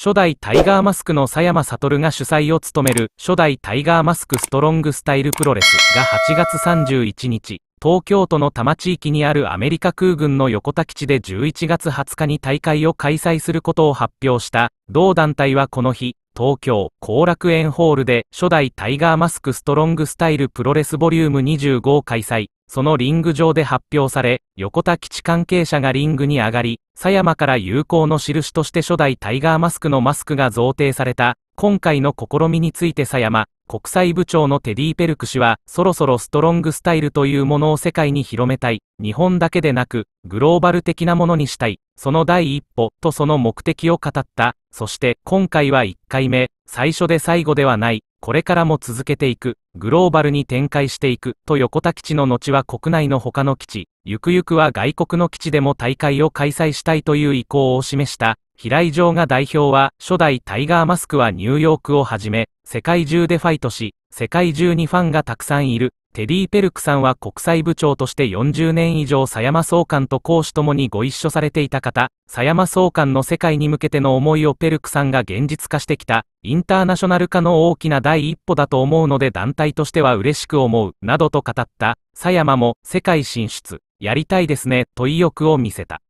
初代タイガーマスクの佐山悟が主催を務める初代タイガーマスクストロングスタイルプロレスが8月31日東京都の多摩地域にあるアメリカ空軍の横田基地で11月20日に大会を開催することを発表した、同団体はこの日、東京、後楽園ホールで初代タイガーマスクストロングスタイルプロレスボリューム25を開催、そのリング上で発表され、横田基地関係者がリングに上がり、狭山から友好の印として初代タイガーマスクのマスクが贈呈された、今回の試みについて佐山国際部長のテディ・ペルク氏は、そろそろストロングスタイルというものを世界に広めたい、日本だけでなく、グローバル的なものにしたい、その第一歩とその目的を語った、そして今回は1回目、最初で最後ではない、これからも続けていく、グローバルに展開していく、と横田基地の後は国内の他の基地、ゆくゆくは外国の基地でも大会を開催したいという意向を示した、平井城が代表は、初代タイガーマスクはニューヨークをはじめ、世界中でファイトし、世界中にファンがたくさんいる、テディ・ペルクさんは国際部長として40年以上狭山総監と講師ともにご一緒されていた方、狭山総監の世界に向けての思いをペルクさんが現実化してきた、インターナショナル化の大きな第一歩だと思うので団体としては嬉しく思う、などと語った、狭山も世界進出、やりたいですね、と意欲を見せた。